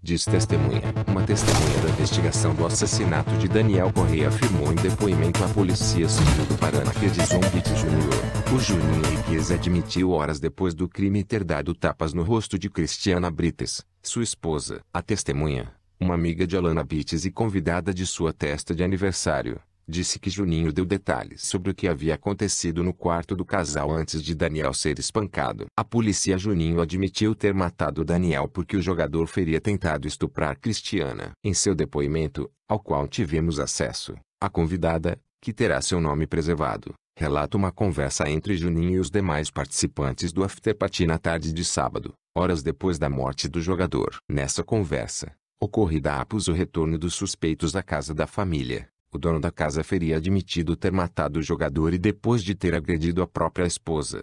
Diz testemunha. Uma testemunha da investigação do assassinato de Daniel Correia afirmou em depoimento à Polícia Civil do Paraná que um Pitt Jr., o Juninho Riqueza admitiu horas depois do crime ter dado tapas no rosto de Cristiana Brites, sua esposa. A testemunha, uma amiga de Alana Bites e convidada de sua testa de aniversário, Disse que Juninho deu detalhes sobre o que havia acontecido no quarto do casal antes de Daniel ser espancado. A polícia Juninho admitiu ter matado Daniel porque o jogador feria tentado estuprar Cristiana. Em seu depoimento, ao qual tivemos acesso, a convidada, que terá seu nome preservado, relata uma conversa entre Juninho e os demais participantes do afterparty na tarde de sábado, horas depois da morte do jogador. Nessa conversa, ocorrida após o retorno dos suspeitos à casa da família, o dono da casa feria admitido ter matado o jogador e depois de ter agredido a própria esposa.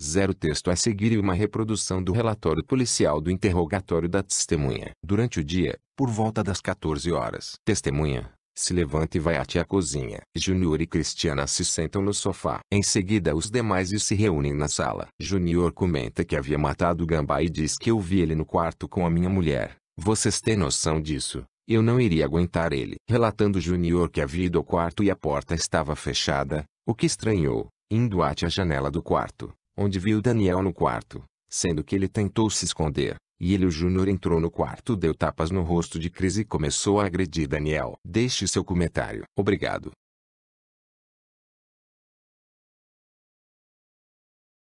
Zero texto a seguir e uma reprodução do relatório policial do interrogatório da testemunha. Durante o dia, por volta das 14 horas, testemunha se levanta e vai até a cozinha. Júnior e Cristiana se sentam no sofá. Em seguida, os demais se reúnem na sala. Júnior comenta que havia matado o gambá e diz que eu vi ele no quarto com a minha mulher. Vocês têm noção disso? Eu não iria aguentar ele. Relatando Júnior que havia ido ao quarto e a porta estava fechada, o que estranhou, indo até a janela do quarto, onde viu Daniel no quarto, sendo que ele tentou se esconder, e ele o Júnior entrou no quarto, deu tapas no rosto de Cris e começou a agredir Daniel. Deixe seu comentário. Obrigado.